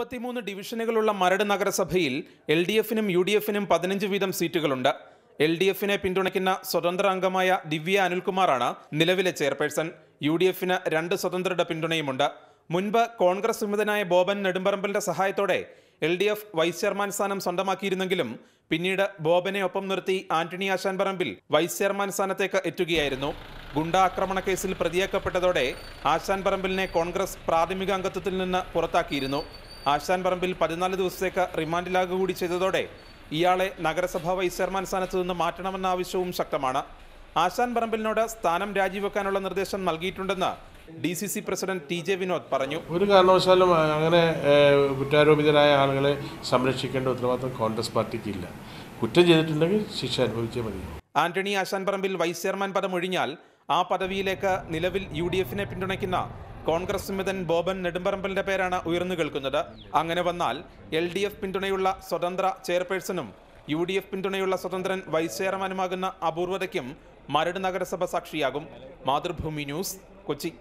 മുപ്പത്തിമൂന്ന് ഡിവിഷനുകളുള്ള മരട് നഗരസഭയിൽ എൽ ഡി എഫിനും യു ഡി എഫിനും പതിനഞ്ച് വീതം സീറ്റുകളുണ്ട് എൽ ഡി എഫിനെ പിന്തുണയ്ക്കുന്ന സ്വതന്ത്ര അംഗമായ ദിവ്യ അനിൽകുമാറാണ് നിലവിലെ ചെയർപേഴ്സൺ യു ഡി എഫിന് രണ്ട് സ്വതന്ത്രരുടെ പിന്തുണയുമുണ്ട് മുൻപ് കോൺഗ്രസ് വിമതനായ ബോബൻ നെടുമ്പറമ്പലിന്റെ സഹായത്തോടെ L D F vice chairman സ്ഥാനം സ്വന്തമാക്കിയിരുന്നെങ്കിലും പിന്നീട് ബോബനെ ഒപ്പം നിർത്തി ആന്റണി ആശാൻ പറമ്പിൽ വൈസ് ചെയർമാൻ സ്ഥാനത്തേക്ക് എത്തുകയായിരുന്നു ഗുണ്ട ആക്രമണ കേസിൽ പ്രതിയാക്കപ്പെട്ടതോടെ ആശാൻ പറമ്പിലിനെ കോൺഗ്രസ് പ്രാഥമിക അംഗത്വത്തിൽ നിന്ന് പുറത്താക്കിയിരുന്നു ആശാൻ പറമ്പിൽ പതിനാല് ദിവസത്തേക്ക് റിമാൻഡിലാകുക കൂടി ചെയ്തതോടെ ഇയാളെ നഗരസഭാ വൈസ് ചെയർമാൻ സ്ഥാനത്തു നിന്ന് മാറ്റണമെന്ന ആവശ്യവും ശക്തമാണ് ആശാൻ പറമ്പിലിനോട് സ്ഥാനം രാജിവെക്കാനുള്ള നിർദ്ദേശം നൽകിയിട്ടുണ്ടെന്ന് D C C president T J Vinod പറഞ്ഞു ഒരു കാരണവശാലും അങ്ങനെ കുറ്റാരോപിതരായ ആളുകളെ സംരക്ഷിക്കേണ്ട ഉത്തരവാദിത്വം കോൺഗ്രസ് പാർട്ടിക്കില്ല കുറ്റം ചെയ്തിട്ടുണ്ടെങ്കിൽ ശിക്ഷ അനുഭവിച്ചേ മതി ആന്റണി ആശാൻ പറമ്പിൽ വൈസ് ചെയർമാൻ പദം ഒഴിഞ്ഞാൽ ആ പദവിയിലേക്ക് നിലവിൽ യു ഡി എഫിനെ പിന്തുണയ്ക്കുന്ന കോൺഗ്രസ് വിമതൻ ബോബൻ നെടുമ്പറമ്പലിന്റെ പേരാണ് ഉയർന്നു കേൾക്കുന്നത് അങ്ങനെ വന്നാൽ എൽ ഡി എഫ് പിന്തുണയുള്ള സ്വതന്ത്ര ചെയർപേഴ്സണും യു ഡി എഫ് പിന്തുണയുള്ള സ്വതന്ത്രൻ വൈസ് ചെയർമാനുമാകുന്ന അപൂർവതയ്ക്കും മരട് നഗരസഭ സാക്ഷിയാകും മാതൃഭൂമി ന്യൂസ് കൊച്ചി